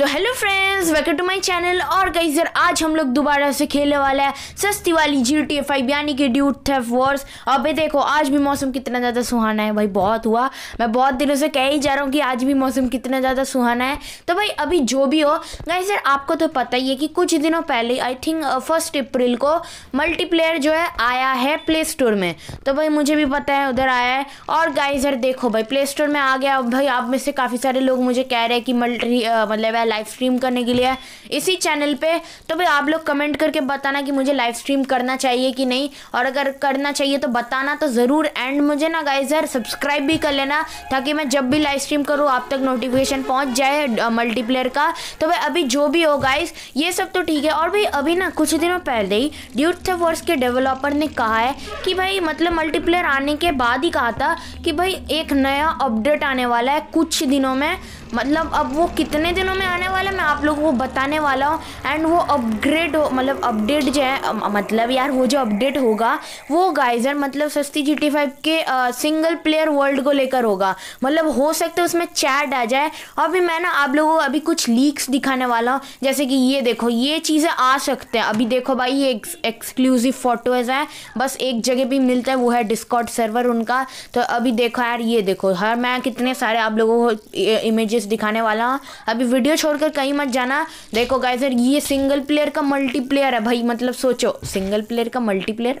तो hello friends welcome to my channel और कई सर आज हम लोग दोबारा से खेलने वाला है सस्ती वाली जी टी एफ फाइव यानी कि ड्यूट थेफ वॉर्स और भाई देखो आज भी मौसम कितना ज़्यादा सुहाना है भाई बहुत हुआ मैं बहुत दिनों से कह ही जा रहा हूँ कि आज भी मौसम कितना ज़्यादा सुहाना है तो भाई अभी जो भी हो गई सर आपको तो पता ही है कि कुछ दिनों पहले आई थिंक फर्स्ट अप्रैल को मल्टीप्लेयर जो है आया है प्ले स्टोर में तो भाई मुझे भी पता है उधर आया है और गाई देखो भाई प्ले स्टोर में आ गया भाई आप में से काफ़ी सारे लोग मुझे कह रहे हैं कि मल्टी मतलब है लाइव स्ट्रीम करने के लिए इसी चैनल पे तो भाई आप लोग कमेंट करके बताना कि मुझे लाइव स्ट्रीम करना चाहिए कि नहीं और अगर करना चाहिए तो बताना तो ज़रूर एंड मुझे ना गाइज यार सब्सक्राइब भी कर लेना ताकि मैं जब भी लाइव स्ट्रीम करूँ आप तक नोटिफिकेशन पहुँच जाए मल्टीप्लेयर का तो भाई अभी जो भी हो गाइज ये सब तो ठीक है और भाई अभी ना कुछ दिनों पहले ही ड्यूट वर्स के डेवलपर ने कहा है कि भाई मतलब मल्टीप्लेयर आने के बाद ही कहा था कि भाई एक नया अपडेट आने वाला है कुछ दिनों में मतलब अब वो कितने दिनों में आने वाला मैं आप लोगों को बताने वाला हूँ एंड वो अपग्रेड हो मतलब अपडेट जो है मतलब यार वो जो अपडेट होगा वो गाइजर मतलब सस्ती जी टी फाइव के आ, सिंगल प्लेयर वर्ल्ड को लेकर होगा मतलब हो सकता है उसमें चैट आ जाए और भी मैं ना आप लोगों को अभी कुछ लीक्स दिखाने वाला हूँ जैसे कि ये देखो ये चीज़ें आ सकते हैं अभी देखो भाई ये एक्सक्लूसिव फोटोज़ हैं बस एक जगह भी मिलता है वो है डिस्कॉट सर्वर उनका तो अभी देखो यार ये देखो हर हाँ, मैं कितने सारे आप लोगों को इमेज मैचेस दिखाने वाला हूँ अभी वीडियो छोड़कर कहीं मत जाना देखो गाय सर ये सिंगल प्लेयर का मल्टीप्लेयर है भाई मतलब सोचो सिंगल प्लेयर का मल्टीप्लेयर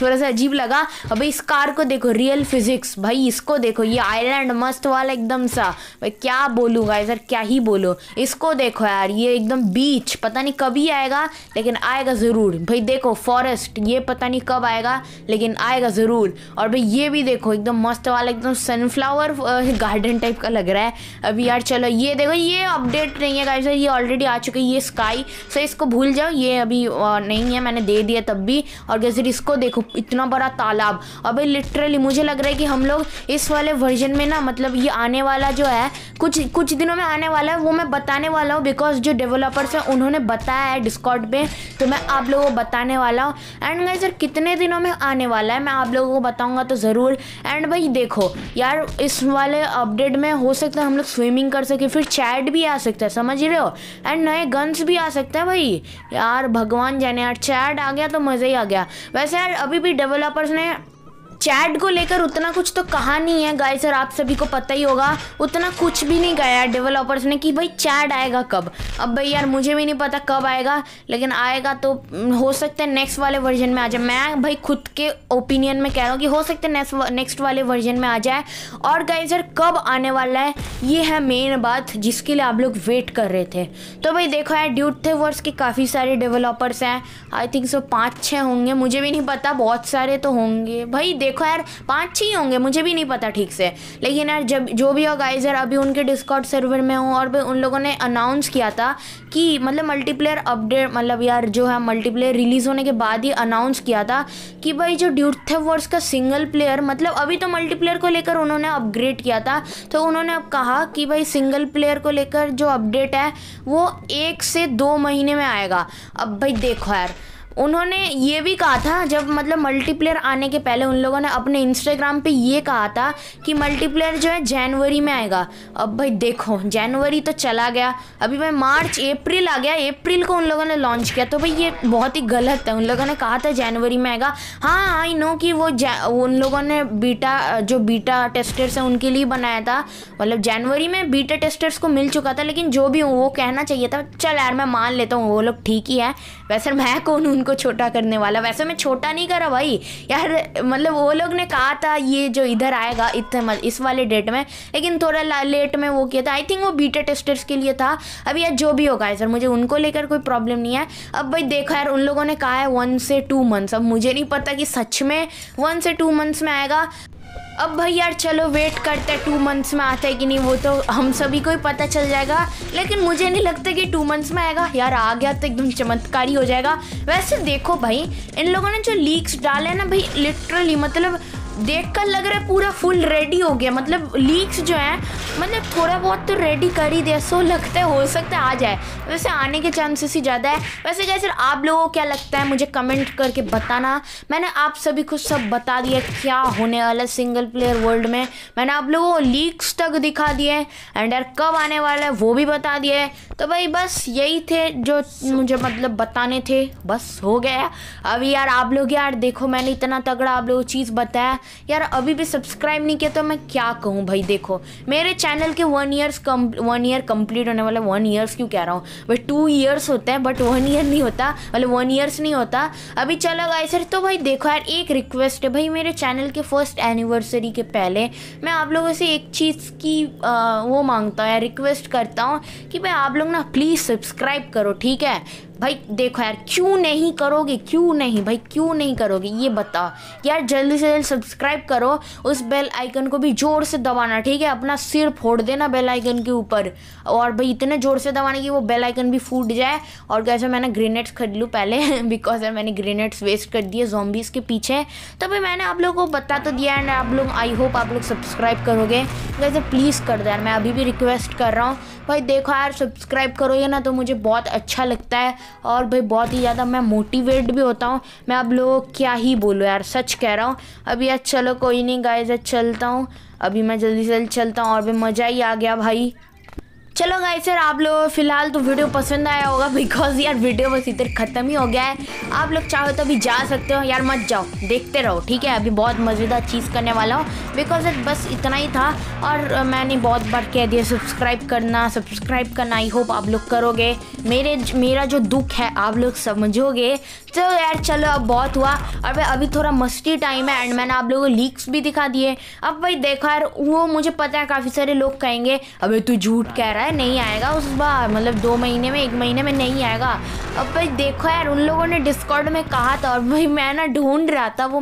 थोड़ा सा अजीब लगा अभी इस कार को देखो रियल फिजिक्स भाई इसको देखो ये आईलैंड मस्त वाला एकदम सा भाई क्या बोलूँ गाय सर क्या ही बोलो इसको देखो यार ये एकदम बीच पता नहीं कभी आएगा लेकिन आएगा ज़रूर भाई देखो फॉरेस्ट ये पता नहीं कब आएगा लेकिन आएगा ज़रूर और भाई ये भी देखो एकदम मस्त वाला एकदम सनफ्लावर गार्डन टाइप का लग रहा है अभी यार चलो ये देखो ये अपडेट नहीं है गाइस ये ऑलरेडी आ चुकी है ये स्काई सो इसको भूल जाओ ये अभी नहीं है मैंने दे दिया तब भी और गैस इसको देखो इतना बड़ा तालाब अभी लिटरली मुझे लग रहा है कि हम लोग इस वाले वर्जन में ना मतलब ये आने वाला जो है कुछ कुछ दिनों में आने वाला है वो मैं बताने वाला हूँ बिकॉज जो डेवलपर्स हैं उन्होंने बताया है डिस्कॉट पर तो मैं आप लोगों को बताने वाला हूँ एंड गाइस यार कितने दिनों में आने वाला है मैं आप लोगों को बताऊँगा तो ज़रूर एंड भाई देखो यार इस वाले अपडेट में हो सकता है हम लोग स्विमिंग कर सके फिर चैट भी आ सकता है समझ रहे हो एंड नए गन्स भी आ सकता है भाई यार भगवान जाने यार चैट आ गया तो मज़ा ही आ गया वैसे यार अभी भी डेवलपर्स ने चैट को लेकर उतना कुछ तो कहा नहीं है गाइस और आप सभी को पता ही होगा उतना कुछ भी नहीं गया डेवलपर्स ने कि भाई चैट आएगा कब अब भाई यार मुझे भी नहीं पता कब आएगा लेकिन आएगा तो हम्म, हो सकता है नेक्स्ट वाले वर्जन में आ जाए मैं भाई खुद के ओपिनियन में कह रहा हूँ कि हो सकता है नेक्स्ट वाले वर्जन में आ जाए और गाइस यार कब आने वाला है ये है मेन बात जिसके लिए आप लोग वेट कर रहे थे तो भाई देखो यार ड्यूट थे वर्स के काफ़ी सारे डेवलपर्स हैं आई थिंक सो पाँच छः होंगे मुझे भी नहीं पता बहुत सारे तो होंगे भाई देखो यार पाँच छः होंगे मुझे भी नहीं पता ठीक से लेकिन यार जब जो भी हो गाइज यार अभी उनके डिस्कॉर्ड सर्वर में हूँ और भी उन लोगों ने अनाउंस किया था कि मतलब मल्टीप्लेयर अपडेट मतलब यार जो है मल्टीप्लेयर रिलीज़ होने के बाद ही अनाउंस किया था कि भाई जो ड्यूथ वर्स का सिंगल प्लेयर मतलब अभी तो मल्टीप्लेयर को लेकर उन्होंने अपग्रेड किया था तो उन्होंने अब कहा कि भाई सिंगल प्लेयर को लेकर जो अपडेट है वो एक से दो महीने में आएगा अब भाई देखो यार उन्होंने ये भी कहा था जब मतलब मल्टीप्लेयर आने के पहले उन लोगों ने अपने इंस्टाग्राम पे ये कहा था कि मल्टीप्लेयर जो है जनवरी में आएगा अब भाई देखो जनवरी तो चला गया अभी भाई मार्च अप्रैल आ गया अप्रैल को उन लोगों ने लॉन्च किया तो भाई ये बहुत ही गलत है उन लोगों ने कहा था जनवरी में आएगा हाँ आई नो कि वो उन लोगों ने बीटा जो बीटा टेस्टर्स हैं उनके लिए बनाया था मतलब जनवरी में बीटा टेस्टर्स को मिल चुका था लेकिन जो भी वो कहना चाहिए था चल यार मैं मान लेता हूँ वो लोग ठीक ही है वैसे मैं कौन उनको छोटा करने वाला वैसे मैं छोटा नहीं करा भाई यार मतलब वो लोग ने कहा था ये जो इधर आएगा इतने इस वाले डेट में लेकिन थोड़ा लेट में वो किया था आई थिंक वो बीटा टेस्टर्स के लिए था अब यार जो भी होगा सर मुझे उनको लेकर कोई प्रॉब्लम नहीं है अब भाई देखो यार उन लोगों ने कहा है वन से टू मंथ्स अब मुझे नहीं पता कि सच में वन से टू मंथ्स में आएगा अब भाई यार चलो वेट करते हैं टू मंथ्स में आता है कि नहीं वो तो हम सभी को ही पता चल जाएगा लेकिन मुझे नहीं लगता कि टू मंथ्स में आएगा यार आ गया तो एकदम चमत्कारी हो जाएगा वैसे देखो भाई इन लोगों ने जो लीक्स डाले ना भाई लिटरली मतलब देखकर लग रहा है पूरा फुल रेडी हो गया मतलब लीक्स जो है मतलब थोड़ा बहुत तो रेडी कर ही दिया सो लगता है हो सकता है आ जाए वैसे आने के चांसेस ही ज़्यादा है वैसे क्या सर आप लोगों को क्या लगता है मुझे कमेंट करके बताना मैंने आप सभी को सब बता दिया क्या होने वाला सिंगल प्लेयर वर्ल्ड में मैंने आप लोगों को लीक्स तक दिखा दिए एंड यार कब आने वाला है वो भी बता है तो भाई बस यही थे जो मुझे मतलब बताने थे बस हो गया अभी यार आप लोग यार देखो मैंने इतना तगड़ा आप लोगों को चीज़ बताया यार अभी भी सब्सक्राइब नहीं किया तो मैं क्या कहूँ भाई देखो मेरे चैनल के वन ईयर्स कम वन ईयर कंप्लीट होने वाले वन ईयर्स क्यों कह रहा हूँ भाई टू ईयर्स होते हैं बट वन ईयर नहीं होता मतलब वन ईयर्स नहीं होता अभी चलो गाइस सर तो भाई देखो यार एक रिक्वेस्ट है भाई मेरे चैनल के फर्स्ट एनिवर्सरी के पहले मैं आप लोगों से एक चीज़ की आ, वो मांगता हूँ या रिक्वेस्ट करता हूँ कि भाई आप लोग ना प्लीज़ सब्सक्राइब करो ठीक है भाई देखो यार क्यों नहीं करोगे क्यों नहीं भाई क्यों नहीं करोगे ये बताओ यार जल्दी से जल्दी सब्सक्राइब करो उस बेल आइकन को भी ज़ोर से दबाना ठीक है अपना सिर फोड़ देना बेल आइकन के ऊपर और भाई इतने ज़ोर से दबाना कि वो बेल आइकन भी फूट जाए और कैसे मैंने ग्रेनेड्स खरीद लूँ पहले बिकॉज यार मैंने ग्रेनेड्स वेस्ट कर दिए जोम्बीज के पीछे तो भाई मैंने आप लोगों को बता तो दिया एंड आप लोग आई होप आप लोग सब्सक्राइब करोगे कैसे प्लीज़ कर दो यार मैं अभी भी रिक्वेस्ट कर रहा हूँ भाई देखो यार सब्सक्राइब करोगे ना तो मुझे बहुत अच्छा लगता है और भाई बहुत ही ज़्यादा मैं मोटिवेट भी होता हूँ मैं आप लोगों को क्या ही बोलूँ यार सच कह रहा हूँ अभी यार चलो कोई नहीं गाय चलता हूँ अभी मैं जल्दी से जल्दी चलता हूँ और भी मज़ा ही आ गया भाई चलो गाइस यार आप लोग फिलहाल तो वीडियो पसंद आया होगा बिकॉज यार वीडियो बस इधर ख़त्म ही हो गया है आप लोग चाहो तो अभी जा सकते हो यार मत जाओ देखते रहो ठीक है अभी बहुत मज़ेदार चीज़ करने वाला हूँ बिकॉज बस इतना ही था और मैंने बहुत बार कह दिया सब्सक्राइब करना सब्सक्राइब करना आई होप आप लोग करोगे मेरे मेरा जो दुख है आप लोग समझोगे तो यार चलो अब बहुत हुआ और भाई अभी थोड़ा मस्ती टाइम है एंड मैंने आप लोगों को लीक्स भी दिखा दिए अब भाई देखो यार वो मुझे पता है काफ़ी सारे लोग कहेंगे अभी तू झूठ कह रहा है है नहीं आएगा उस बार मतलब दो महीने में एक महीने में नहीं आएगा अब भाई देखो यार उन लोगों ने डिस्कॉर्ड में कहा था और भाई मैं ना ढूंढ रहा था वो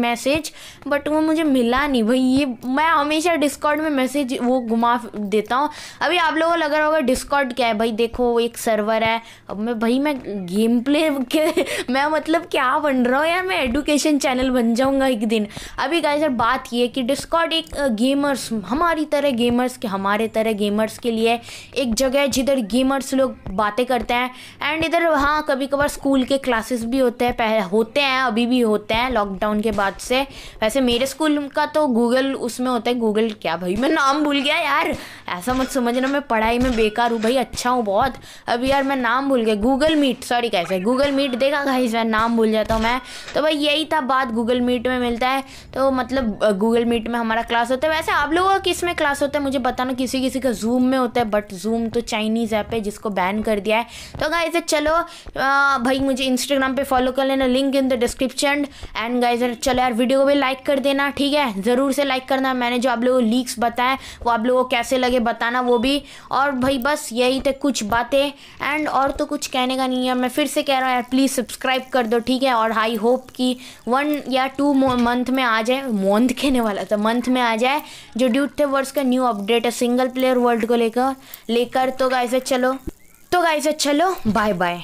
मैसेज बट वो मुझे मिला नहीं भाई ये मैं हमेशा डिस्कॉर्ड में मैसेज वो घुमा देता हूँ अभी आप लोगों को लग रहा होगा डिस्कॉर्ड क्या है भाई देखो एक सर्वर है अब मैं भाई मैं गेम प्ले के मैं मतलब क्या बन रहा हूँ यार मैं एडुकेशन चैनल बन जाऊँगा एक दिन अभी गाय सर बात ये है कि डिस्कॉर्ड एक गेमर्स हमारी तरह गेमर्स के हमारे तरह गेमर्स के लिए एक जगह है जिधर गेमर्स लोग बातें करते हैं एंड इधर हाँ कभी कभार स्कूल के क्लासेस भी होते हैं पहले होते हैं अभी भी होते हैं लॉकडाउन के बाद से वैसे मेरे स्कूल का तो गूगल उसमें होता है गूगल क्या भाई मैं नाम भूल गया यार ऐसा मत समझना मैं पढ़ाई में बेकार हूँ भाई अच्छा हूँ बहुत अभी यार मैं नाम भूल गया गूगल मीट सॉरी कैसे गूगल मीट देखा गाइस मैं नाम भूल जाता हूँ मैं तो भाई यही था बात गूगल मीट में मिलता है तो मतलब गूगल मीट में हमारा क्लास होता है वैसे आप लोगों का किस में क्लास होता है मुझे बताना किसी किसी का जूम में होता है बट जूम तो चाइनीज़ ऐप है जिसको बैन कर दिया है तो गाइज चलो भाई मुझे इंस्टाग्राम पे फॉलो कर लेना link in the description and guys चलो यार वीडियो को भी लाइक कर देना ठीक है ज़रूर से लाइक करना मैंने जो आप लोगों को लीक्स बताए वो आप लोगों को कैसे लगे बताना वो भी और भाई बस यही थे कुछ बातें एंड और तो कुछ कहने का नहीं है मैं फिर से कह रहा हूँ यार प्लीज़ सब्सक्राइब कर दो ठीक है और आई होप कि वन या टू मंथ में आ जाए मंथ कहने वाला था मंथ में आ जाए जो ड्यूट थे वर्ड्स का न्यू अपडेट है सिंगल प्लेयर वर्ल्ड को लेकर लेकर तो से चलो तो से चलो बाय बाय